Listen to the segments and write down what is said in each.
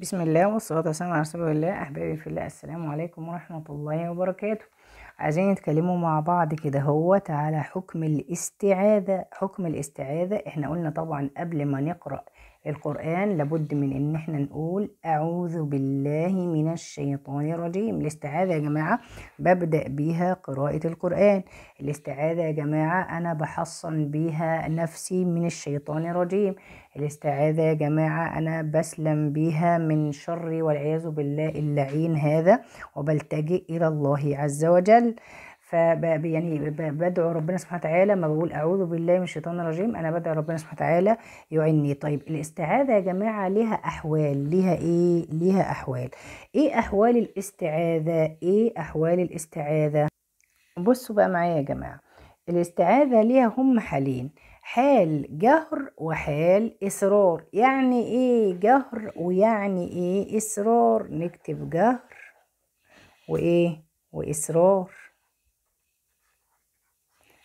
بسم الله والصلاة والسلام على رسول الله أحبابي في الله السلام عليكم ورحمة الله وبركاته عايزين نتكلموا مع بعض كده هوت على حكم الاستعاذة حكم الاستعاذة احنا قلنا طبعا قبل ما نقرأ القرآن لابد من إن إحنا نقول أعوذ بالله من الشيطان الرجيم الاستعاذة يا جماعة ببدأ بها قراءة القرآن الاستعاذة يا جماعة أنا بحصن بها نفسي من الشيطان الرجيم الاستعاذة يا جماعة أنا بسلم بها من شر والعياذ بالله اللعين هذا وبلتجئ إلى الله عز وجل ف يعني بدعو ربنا سبحانه وتعالى ما بقول اعوذ بالله من الشيطان الرجيم انا بدعو ربنا سبحانه وتعالى يعني طيب الاستعاذه يا جماعه ليها احوال ليها ايه ليها احوال ايه احوال الاستعاذه ايه احوال الاستعاذه بصوا بقى معايا يا جماعه الاستعاذه ليها هم حالين حال جهر وحال اصرار يعني ايه جهر ويعني ايه اصرار نكتب جهر وايه واصرار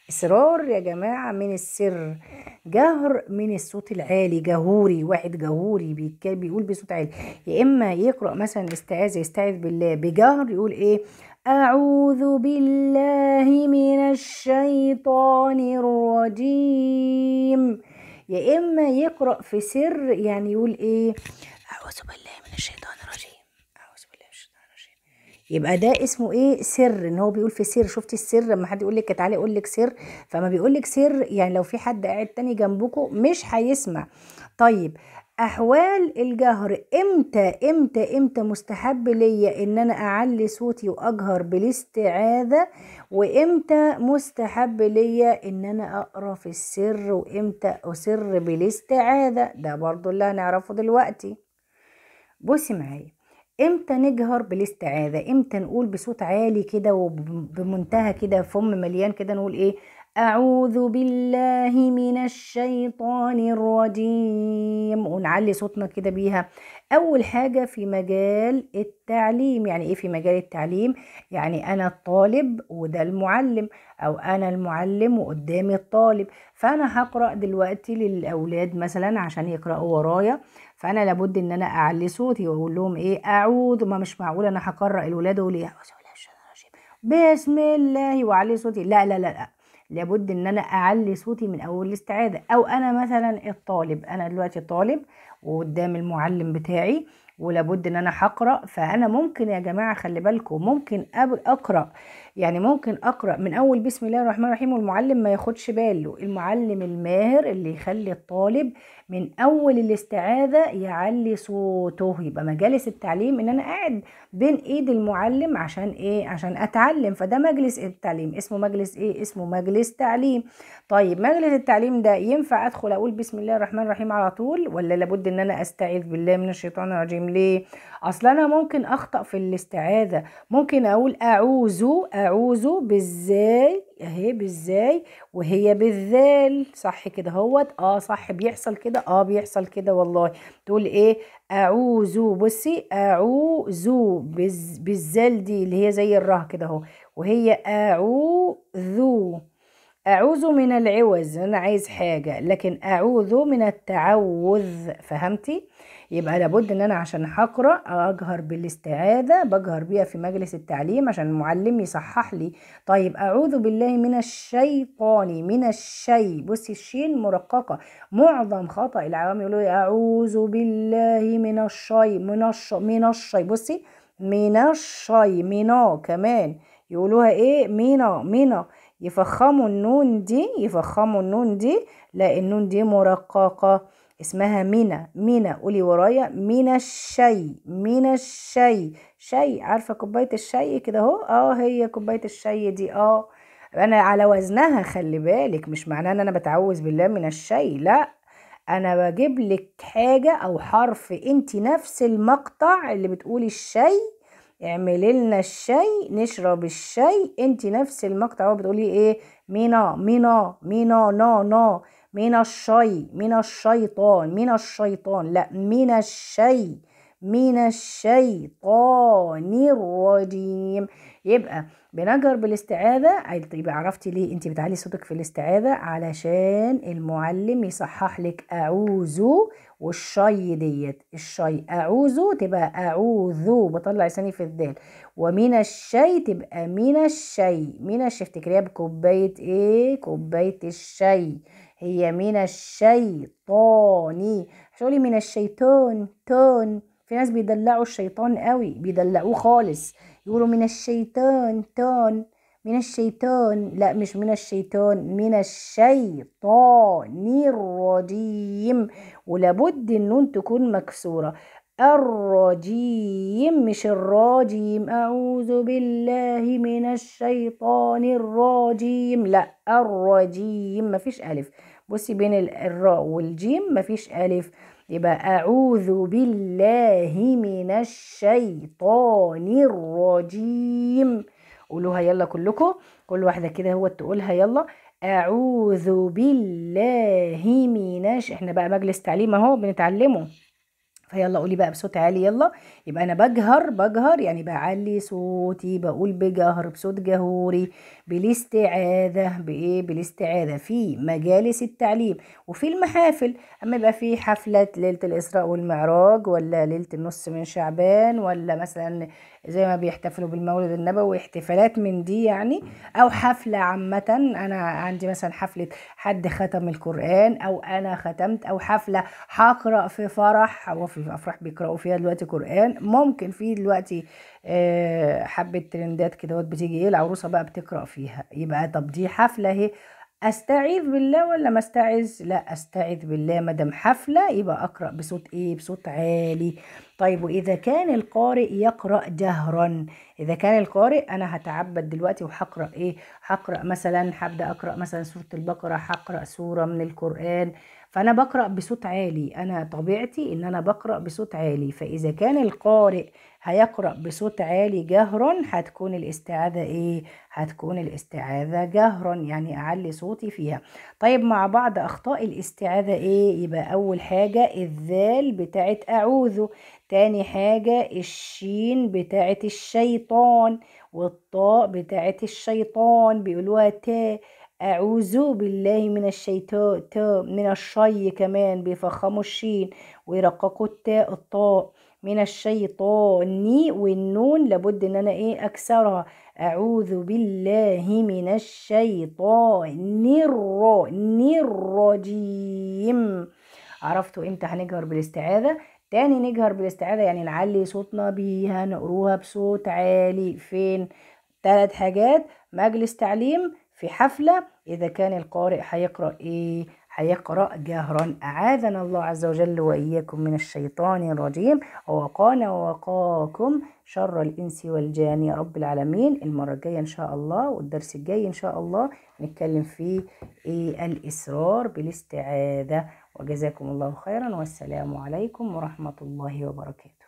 إصرار يا جماعة من السر جهر من الصوت العالي جهوري واحد جهوري بيقول بصوت عالي يا إما يقرأ مثلا استعاذة يستعذ بالله بجهر يقول إيه أعوذ بالله من الشيطان الرجيم يا إما يقرأ في سر يعني يقول إيه أعوذ بالله يبقى ده اسمه ايه سر ان هو بيقول في سر شفتي السر لما حد يقول لك تعالي اقول لك سر فما بيقول لك سر يعني لو في حد قاعد تاني جنبكم مش هيسمع طيب احوال الجهر امتى امتى امتى مستحب ليا ان انا اعلي صوتي واجهر بالاستعاذه وامتى مستحب ليا ان انا اقرا في السر وامتى اسر بالاستعاذه ده برضو اللي هنعرفه دلوقتي بصي معايا امتى نجهر بالاستعاذة امتى نقول بصوت عالي كده وبمنتهى كده فم مليان كده نقول ايه أعوذ بالله من الشيطان الرجيم ونعلي صوتنا كده بيها أول حاجة في مجال التعليم يعني إيه في مجال التعليم يعني أنا الطالب وده المعلم أو أنا المعلم وقدامي الطالب فأنا هقرأ دلوقتي للأولاد مثلا عشان يقرأوا ورايا فانا لابد ان انا اعلي صوتي واقول لهم ايه اعوذ ما مش معقول انا هقرا الولاد اقول ايه بسم الله واعلي صوتي لا لا لا لا لابد ان انا اعلي صوتي من اول الاستعاذه او انا مثلا الطالب انا دلوقتي طالب وقدام المعلم بتاعي ولابد ان انا هقرا فانا ممكن يا جماعه خلي بالكم ممكن اقرا يعني ممكن اقرا من اول بسم الله الرحمن الرحيم والمعلم ما ياخدش باله المعلم الماهر اللي يخلي الطالب من اول الاستعاذه يعلي صوته يبقى مجالس التعليم ان انا قاعد بين ايد المعلم عشان ايه عشان اتعلم فده مجلس التعليم اسمه مجلس ايه اسمه مجلس تعليم طيب مجلس التعليم ده ينفع ادخل اقول بسم الله الرحمن الرحيم على طول ولا لابد ان انا استعيذ بالله من الشيطان الرجيم ليه اصل انا ممكن اخطا في الاستعاذه ممكن اقول اعوذ اعوذ بالزاي اهي بالزاي وهي بالذال صح كده اهوت اه صح بيحصل كده اه بيحصل كده والله تقول ايه اعوذ بصي اعوذ بالزال دي اللي هي زي الراه كده اهو وهي اعوذ أعوذ من العوز أنا عايز حاجة لكن أعوذ من التعوذ فهمتي؟ يبقى لابد ان انا عشان هقرا اجهر بالاستعاذه بجهر بيها في مجلس التعليم عشان المعلم يصحح لي طيب اعوذ بالله من الشيطان من الشي بصي الشين مرققه معظم خطا العوام يقولوا اعوذ بالله من الشي من الشي من الشي بصي من الشي منا كمان يقولوها ايه منا منا يفخموا النون دي يفخموا النون دي لا النون دي مرققة اسمها مينا مينا قولي ورايا مينا الشاي مينا الشاي شاي عارفة كوباية الشاي كده اهو اه هي كوباية الشاي دي اه انا على وزنها خلي بالك مش معناه ان انا بتعوذ بالله من الشاي لا انا بجيب لك حاجة او حرف انت نفس المقطع اللي بتقولي الشاي اعملي لنا الشاي نشرب الشاي انت نفس المقطع هو بتقولي ايه مينا مينا مينا نا نا مينا الشاي من الشيطان من الشيطان لا من الشاي من الشيطان الرجيم يبقى بنجر بالاستعاذة طيب عرفتي ليه انت بتعلي صوتك في الاستعاذة علشان المعلم يصحح لك أعوذ والشي ديت الشي أعوذ تبقى أعوذ بطلع لساني في الدال ومن الشي تبقى من الشي من الشي افتكريها بكوباية ايه كوباية الشي هي من الشيطاني شغلي من الشيطان تون في ناس بيدلعوا الشيطان قوي بيدلعوه خالص يقولوا من الشيطان تون من الشيطان لا مش من الشيطان من الشيطان الرجيم ولابد النون تكون مكسورة الرجيم مش الراجيم أعوذ بالله من الشيطان الرجيم لا الرجيم مفيش ألف بصي بين الراء والجيم مفيش ألف يبقى أعوذ بالله من الشيطان الرجيم قولوها يلا كلكم كل واحدة كده هو تقولها يلا أعوذ بالله من احنا بقى مجلس تعليم أهو بنتعلمه فيلا قولي بقى بصوت عالي يلا يبقى انا بجهر بجهر يعني بعلي صوتي بقول بجهر بصوت جهوري بالاستعاذه بايه بالاستعاذه في مجالس التعليم وفي المحافل اما يبقى في حفله ليله الاسراء والمعراج ولا ليله النص من شعبان ولا مثلا زي ما بيحتفلوا بالمولد النبوي احتفالات من دي يعني او حفله عامه انا عندي مثلا حفله حد ختم القران او انا ختمت او حفله هقرا في فرح في الافراح افراح بيقراوا فيها دلوقتي قران ممكن في دلوقتي آه، حبه ترندات كده بتيجي ايه العروسه بقى بتقرا فيها يبقى طب دي حفله اهي استعيذ بالله ولا ما استعيذ لا استعيذ بالله ما دام حفله يبقى اقرا بصوت ايه بصوت عالي طيب واذا كان القارئ يقرا جهرا اذا كان القارئ انا هتعبد دلوقتي وهقرا ايه هقرا مثلا هبدا اقرا مثلا سوره البقره هقرا سوره من القران فأنا بقرأ بصوت عالي أنا طبيعتي إن أنا بقرأ بصوت عالي فإذا كان القارئ هيقرأ بصوت عالي جهرا هتكون الاستعاذة إيه؟ هتكون الاستعاذة جهرا يعني أعلي صوتي فيها طيب مع بعض أخطاء الاستعاذة إيه؟ يبقى أول حاجة الذال بتاعت أعوذ تاني حاجة الشين بتاعت الشيطان والطاء بتاعت الشيطان بيقولوها تاء أعوذ بالله من الشيطان من الشي كمان بيفخموا الشين ويرققوا التاء الطاء من الشيطان والنون لابد ان انا ايه اكسرها اعوذ بالله من الشيطان الر الرجيم عرفتوا امتى هنجهر بالاستعاذه تاني نجهر بالاستعاذه يعني نعلي صوتنا بيها نقروها بصوت عالي فين تلات حاجات مجلس تعليم في حفلة إذا كان القارئ هيقرأ إيه؟ هيقرأ جهرا أعاذنا الله عز وجل وإياكم من الشيطان الرجيم ووقانا ووقاكم شر الإنس والجان يا رب العالمين المرة الجاية إن شاء الله والدرس الجاي إن شاء الله نتكلم فيه إيه الإسرار بالاستعاذة وجزاكم الله خيرا والسلام عليكم ورحمة الله وبركاته